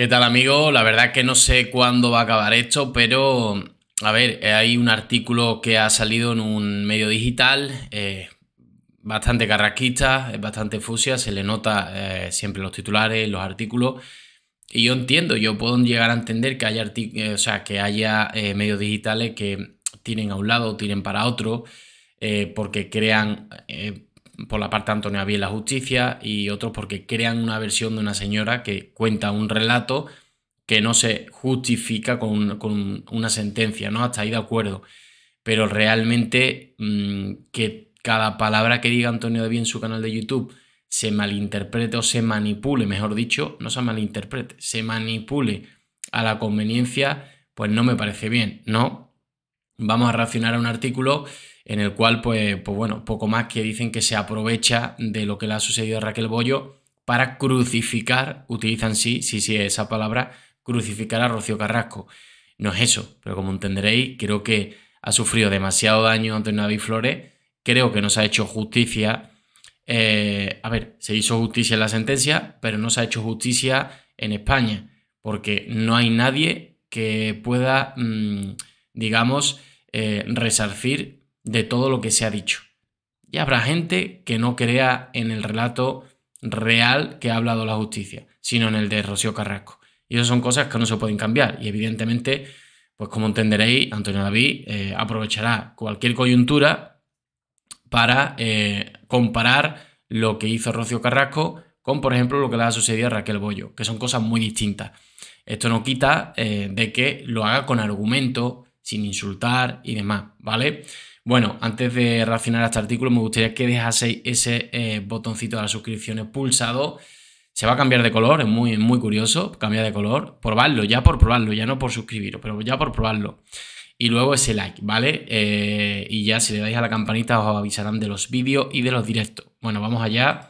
¿Qué tal amigo? La verdad que no sé cuándo va a acabar esto, pero a ver, hay un artículo que ha salido en un medio digital, eh, bastante carrasquista, es bastante fusia, se le nota eh, siempre los titulares, los artículos. Y yo entiendo, yo puedo llegar a entender que haya, eh, o sea, que haya medios digitales que tienen a un lado, tienen para otro, porque crean por la parte de Antonio en La Justicia y otros porque crean una versión de una señora que cuenta un relato que no se justifica con, una sentencia, ¿no? Hasta ahí de acuerdo. Pero realmente mm, que cada palabra que diga Antonio Abiel en su canal de YouTube se malinterprete o se manipule, mejor dicho, no se malinterprete, se manipule a la conveniencia, pues no me parece bien, ¿no? vamos a reaccionar a un artículo en el cual, pues, pues bueno, poco más que dicen que se aprovecha de lo que le ha sucedido a Raquel Bollo para crucificar, utilizan sí, sí, sí, esa palabra, crucificar a Rocío Carrasco. No es eso, pero como entenderéis, creo que ha sufrido demasiado daño Antonio Navi Flores, creo que no se ha hecho justicia. Eh, a ver, se hizo justicia en la sentencia, pero no se ha hecho justicia en España, porque no hay nadie que pueda, mm, digamos, eh, resarcir de todo lo que se ha dicho. Y habrá gente que no crea en el relato real que ha hablado la justicia, sino en el de Rocío Carrasco. Y eso son cosas que no se pueden cambiar. Y evidentemente, pues como entenderéis, Antonio David eh, aprovechará cualquier coyuntura para eh, comparar lo que hizo Rocío Carrasco con, por ejemplo, lo que le ha sucedido a Raquel Bollo, que son cosas muy distintas. Esto no quita de que lo haga con argumento, sin insultar y demás, ¿vale? Bueno, antes de reaccionar a este artículo, me gustaría que dejaseis ese eh, botoncito de las suscripciones pulsado. Se va a cambiar de color, es muy, muy curioso, cambia de color. Probarlo, ya por probarlo, ya no por suscribiros, pero ya por probarlo. Y luego ese like, ¿vale? Eh, y ya si le dais a la campanita os avisarán de los vídeos y de los directos. Bueno, vamos allá.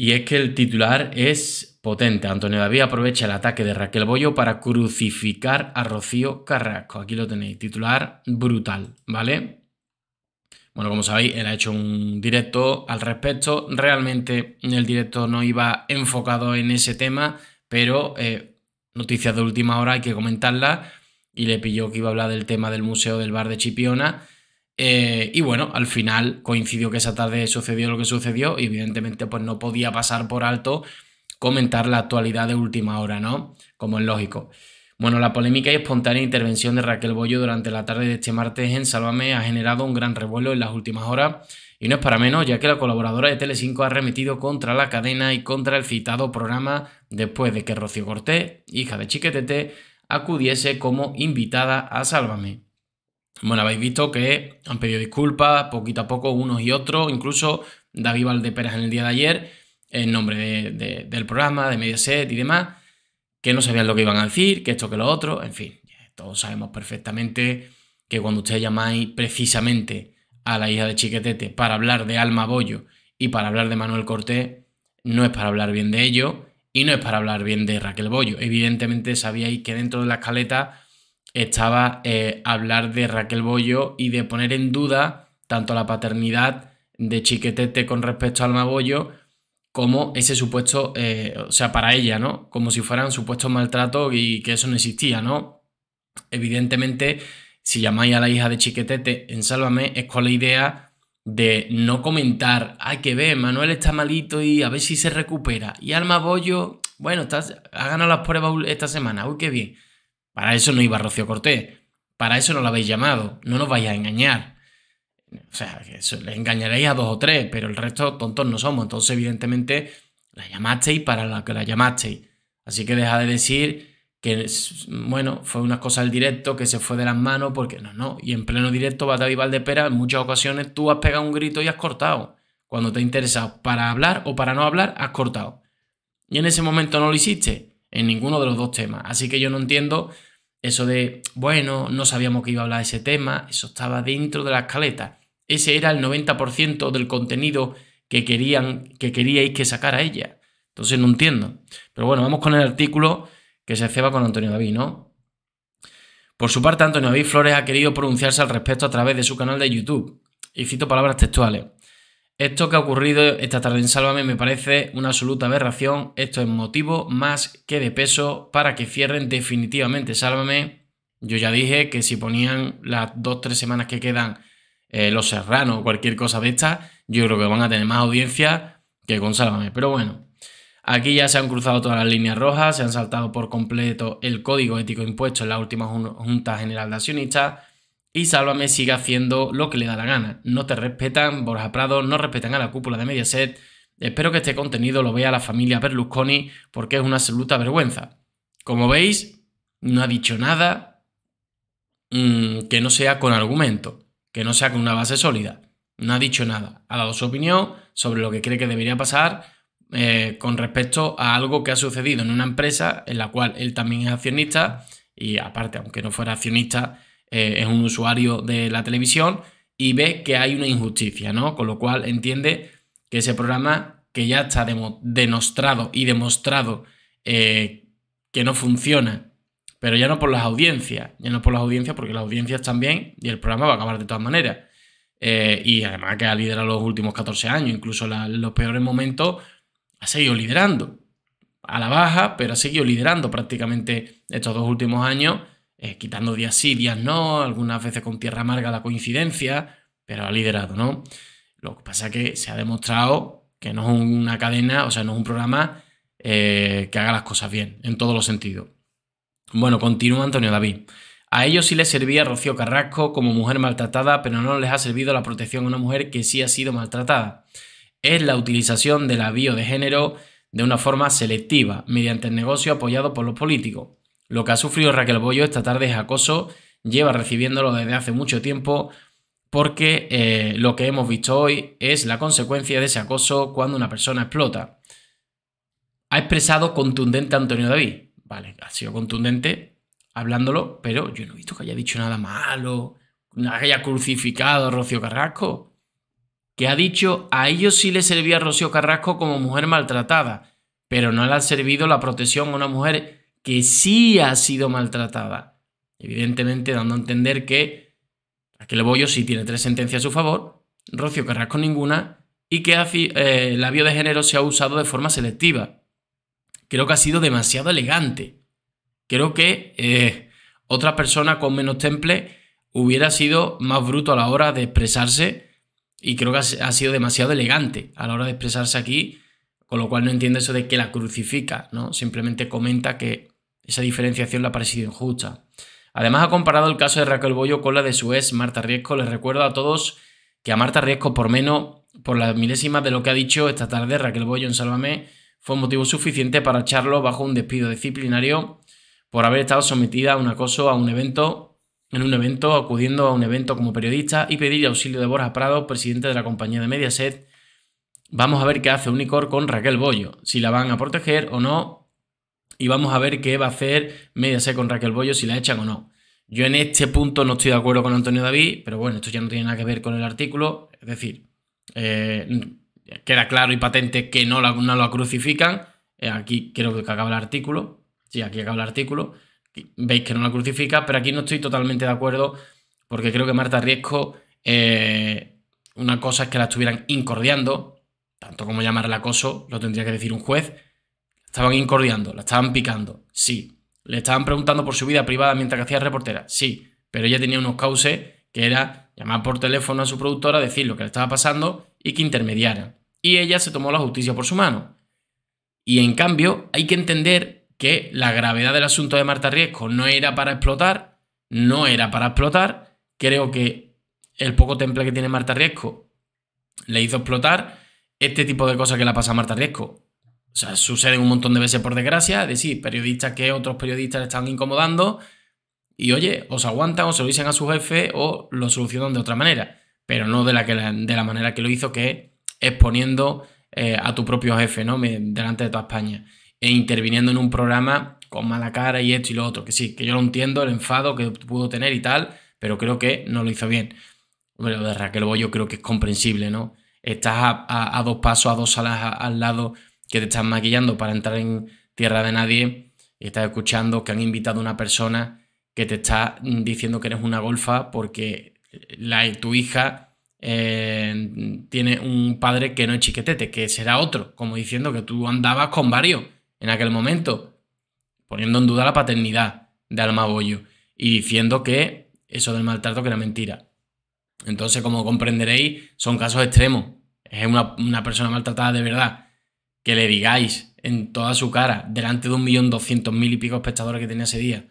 Y es que el titular es potente. Antonio David aprovecha el ataque de Raquel Bollo para crucificar a Rocío Carrasco. Aquí lo tenéis, titular brutal, ¿vale? Bueno, como sabéis, él ha hecho un directo al respecto. Realmente el directo no iba enfocado en ese tema, pero eh, noticias de última hora hay que comentarla Y le pilló que iba a hablar del tema del Museo del Bar de Chipiona eh, y bueno, al final coincidió que esa tarde sucedió lo que sucedió y evidentemente pues no podía pasar por alto comentar la actualidad de última hora, ¿no? Como es lógico. Bueno, la polémica y espontánea intervención de Raquel Bollo durante la tarde de este martes en Sálvame ha generado un gran revuelo en las últimas horas y no es para menos, ya que la colaboradora de Telecinco ha remitido contra la cadena y contra el citado programa después de que Rocío Cortés, hija de Chiquetete, acudiese como invitada a Sálvame. Bueno, habéis visto que han pedido disculpas poquito a poco unos y otros, incluso David Valdeperas en el día de ayer, en nombre del programa, de Mediaset y demás, que no sabían lo que iban a decir, que esto, que lo otro, en fin, todos sabemos perfectamente que cuando ustedes llamáis precisamente a la hija de Chiquetete para hablar de Alma Bollo y para hablar de Manuel Cortés, no es para hablar bien de ello y no es para hablar bien de Raquel Bollo. Evidentemente sabíais que dentro de la escaleta estaba eh, hablar de Raquel Bollo y de poner en duda tanto la paternidad de Chiquetete con respecto a Alma Bollo como ese supuesto, eh, o sea, para ella, ¿no? Como si fueran supuestos maltratos y que eso no existía, ¿no? Evidentemente, si llamáis a la hija de Chiquetete en Sálvame, es con la idea de no comentar, hay que ver, Manuel está malito y a ver si se recupera. Y Alma Bollo, bueno, estás ha ganado las pruebas esta semana, uy, qué bien. Para eso no iba Rocío Cortés. Para eso no la habéis llamado. No nos vais a engañar. O sea, que les engañaréis a dos o tres, pero el resto tontos no somos. Entonces, evidentemente, la llamasteis para la que la llamasteis. Así que deja de decir que, bueno, fue una cosa del directo que se fue de las manos, porque no, no. Y en pleno directo, David Valdepera, en muchas ocasiones tú has pegado un grito y has cortado. Cuando te ha interesado para hablar o para no hablar, has cortado. Y en ese momento no lo hiciste en ninguno de los dos temas. Así que yo no entiendo eso de, bueno, no sabíamos que iba a hablar ese tema, eso estaba dentro de la escaleta. Ese era el 90% del contenido que, querían, que queríais que sacara ella. Entonces no entiendo. Pero bueno, vamos con el artículo que se ceba con Antonio David, ¿no? Por su parte, Antonio David Flores ha querido pronunciarse al respecto a través de su canal de YouTube. Y cito palabras textuales. Esto que ha ocurrido esta tarde en Sálvame me parece una absoluta aberración. Esto es motivo más que de peso para que cierren definitivamente Sálvame. Yo ya dije que si ponían las dos, tres semanas que quedan eh, Los Serranos o cualquier cosa de estas, yo creo que van a tener más audiencia que con Sálvame. Pero bueno, aquí ya se han cruzado todas las líneas rojas, se han saltado por completo el código ético impuesto en la última Junta General de Accionistas y Sálvame sigue haciendo lo que le da la gana. No te respetan, Borja Prado, no respetan a la cúpula de Mediaset. Espero que este contenido lo vea la familia Berlusconi porque es una absoluta vergüenza. Como veis, no ha dicho nada mm, que no sea con argumento, que no sea con una base sólida. No ha dicho nada. Ha dado su opinión sobre lo que cree que debería pasar eh, con respecto a algo que ha sucedido en una empresa en la cual él también es accionista y aparte, aunque no fuera accionista, eh, es un usuario de la televisión y ve que hay una injusticia, ¿no? Con lo cual entiende que ese programa que ya está demostrado y demostrado eh, que no funciona, pero ya no por las audiencias, ya no por las audiencias porque las audiencias también y el programa va a acabar de todas maneras. Eh, y además que ha liderado los últimos 14 años, incluso los peores momentos ha seguido liderando. A la baja, pero ha seguido liderando prácticamente estos dos últimos años eh, quitando días sí, días no, algunas veces con tierra amarga la coincidencia, pero ha liderado, ¿no? Lo que pasa es que se ha demostrado que no es una cadena, o sea, no es un programa eh, que haga las cosas bien, en todos los sentidos. Bueno, continúa Antonio David. A ellos sí les servía Rocío Carrasco como mujer maltratada, pero no les ha servido la protección a una mujer que sí ha sido maltratada. Es la utilización del avío de género de una forma selectiva, mediante el negocio apoyado por los políticos. Lo que ha sufrido Raquel Bollo esta tarde es acoso, lleva recibiéndolo desde hace mucho tiempo, porque eh, lo que hemos visto hoy es la consecuencia de ese acoso cuando una persona explota. Ha expresado contundente Antonio David. Vale, ha sido contundente hablándolo, pero yo no he visto que haya dicho nada malo, que haya crucificado a Rocío Carrasco. Que ha dicho, a ellos sí le servía a Rocío Carrasco como mujer maltratada, pero no le ha servido la protección a una mujer que sí ha sido maltratada. Evidentemente dando a entender que le Bollo sí tiene tres sentencias a su favor, Rocio Carrasco ninguna, y que eh, el labio de género se ha usado de forma selectiva. Creo que ha sido demasiado elegante. Creo que eh, otra persona con menos temple hubiera sido más bruto a la hora de expresarse y creo que ha sido demasiado elegante a la hora de expresarse aquí con lo cual no entiende eso de que la crucifica, ¿no? Simplemente comenta que esa diferenciación le ha parecido injusta. Además ha comparado el caso de Raquel Bollo con la de su ex Marta Riesco. Les recuerdo a todos que a Marta Riesco, por menos por las milésimas de lo que ha dicho esta tarde Raquel Bollo en Sálvame, fue motivo suficiente para echarlo bajo un despido disciplinario por haber estado sometida a un acoso a un evento, en un evento, acudiendo a un evento como periodista y pedir auxilio de Borja Prado, presidente de la compañía de Mediaset, Vamos a ver qué hace Unicor con Raquel Bollo, si la van a proteger o no. Y vamos a ver qué va a hacer Mediaset con Raquel Bollo, si la echan o no. Yo en este punto no estoy de acuerdo con Antonio David, pero bueno, esto ya no tiene nada que ver con el artículo. Es decir, eh, queda claro y patente que no la, no la crucifican. Eh, aquí creo que acaba el artículo. Sí, aquí acaba el artículo. Veis que no la crucifica, pero aquí no estoy totalmente de acuerdo porque creo que Marta Riesco, eh, una cosa es que la estuvieran incordiando, tanto como al acoso, lo tendría que decir un juez. Estaban incordiando, la estaban picando, sí. Le estaban preguntando por su vida privada mientras que hacía reportera, sí. Pero ella tenía unos cauces que era llamar por teléfono a su productora, decir lo que le estaba pasando y que intermediara. Y ella se tomó la justicia por su mano. Y en cambio, hay que entender que la gravedad del asunto de Marta Riesco no era para explotar, no era para explotar. Creo que el poco temple que tiene Marta Riesco le hizo explotar este tipo de cosas que la pasa a Marta Riesco, o sea, suceden un montón de veces por desgracia, de decir, periodistas que otros periodistas le están incomodando y oye, o se aguantan o se lo dicen a su jefe o lo solucionan de otra manera, pero no de la, que de la manera que lo hizo, que es exponiendo eh, a tu propio jefe, ¿no? delante de toda España e interviniendo en un programa con mala cara y esto y lo otro, que sí, que yo lo entiendo, el enfado que pudo tener y tal, pero creo que no lo hizo bien. Hombre, lo de Raquel Boyo creo que es comprensible, ¿no? estás a, dos pasos, a dos salas al lado, que te están maquillando para entrar en tierra de nadie y estás escuchando que han invitado a una persona que te está diciendo que eres una golfa porque la, tu hija eh, tiene un padre que no es chiquetete, que será otro, como diciendo que tú andabas con varios en aquel momento, poniendo en duda la paternidad de Alma y diciendo que eso del maltrato que era mentira. Entonces, como comprenderéis, son casos extremos. Es una, persona maltratada de verdad. Que le digáis en toda su cara, delante de un millón doscientos mil y pico espectadores que tenía ese día,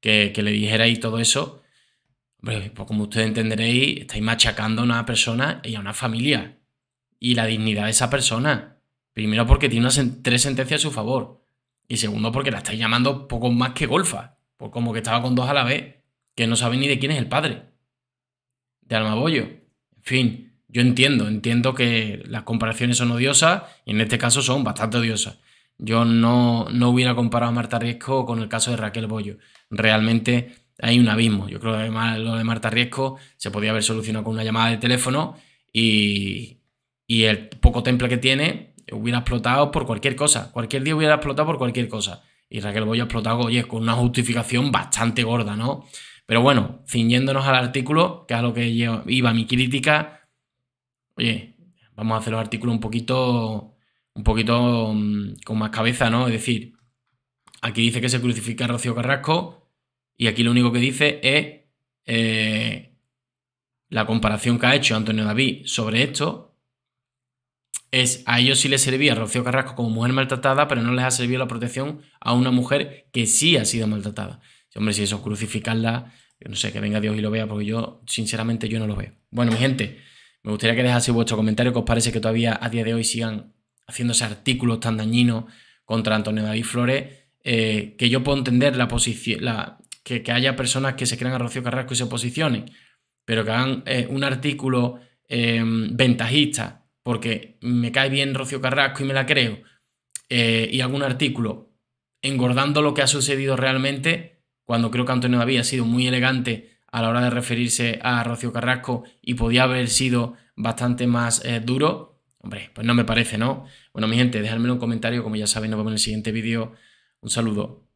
que, que le dijerais todo eso, pues, como ustedes entenderéis, estáis machacando a una persona y a una familia. Y la dignidad de esa persona. Primero porque tiene tres sentencias a su favor. Y segundo porque la estáis llamando poco más que golfa. pues como que estaba con dos a la vez. Que no sabe ni de quién es el padre de Almabollo. En fin, yo entiendo, entiendo que las comparaciones son odiosas y en este caso son bastante odiosas. Yo no, no hubiera comparado a Marta Riesco con el caso de Raquel Bollo. Realmente hay un abismo. Yo creo que además lo de Marta Riesco se podía haber solucionado con una llamada de teléfono y, el poco temple que tiene hubiera explotado por cualquier cosa. Cualquier día hubiera explotado por cualquier cosa. Y Raquel Bollo ha explotado, con una justificación bastante gorda, ¿no? Pero bueno, ciñéndonos al artículo, que es a lo que iba mi crítica, oye, vamos a hacer los artículos un poquito, un poquito mm, con más cabeza, ¿no? Es decir, aquí dice que se crucifica Rocío Carrasco y aquí lo único que dice es eh, la comparación que ha hecho Antonio David sobre esto, es a ellos sí les servía Rocío Carrasco como mujer maltratada, pero no les ha servido la protección a una mujer que sí ha sido maltratada hombre, si eso crucificarla, no sé, que venga Dios y lo vea, porque yo, sinceramente, yo no lo veo. Bueno, mi gente, me gustaría que dejase vuestro comentario, que os parece que todavía a día de hoy sigan haciéndose artículos tan dañinos contra Antonio David Flores, eh, que yo puedo entender la posición, que, haya personas que se crean a Rocío Carrasco y se posicionen, pero que hagan eh, un artículo em, ventajista, porque me cae bien Rocío Carrasco y me la creo, eh, y algún artículo engordando lo que ha sucedido realmente, cuando creo que Antonio había sido muy elegante a la hora de referirse a Rocío Carrasco y podía haber sido bastante más eh, duro. Hombre, pues no me parece, ¿no? Bueno, mi gente, dejadme un comentario, como ya sabéis, nos vemos en el siguiente vídeo. Un saludo.